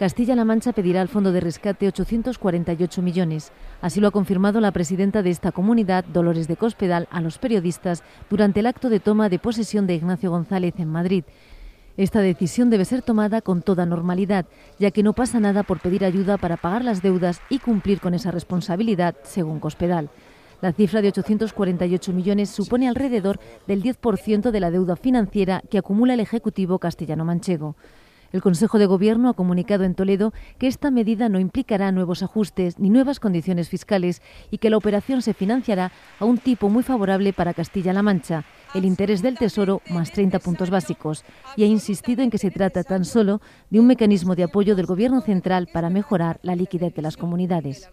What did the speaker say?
Castilla-La Mancha pedirá al Fondo de Rescate 848 millones. Así lo ha confirmado la presidenta de esta comunidad, Dolores de Cospedal, a los periodistas durante el acto de toma de posesión de Ignacio González en Madrid. Esta decisión debe ser tomada con toda normalidad, ya que no pasa nada por pedir ayuda para pagar las deudas y cumplir con esa responsabilidad, según Cospedal. La cifra de 848 millones supone alrededor del 10% de la deuda financiera que acumula el Ejecutivo castellano-manchego. El Consejo de Gobierno ha comunicado en Toledo que esta medida no implicará nuevos ajustes ni nuevas condiciones fiscales y que la operación se financiará a un tipo muy favorable para Castilla-La Mancha, el interés del Tesoro más 30 puntos básicos, y ha insistido en que se trata tan solo de un mecanismo de apoyo del Gobierno central para mejorar la liquidez de las comunidades.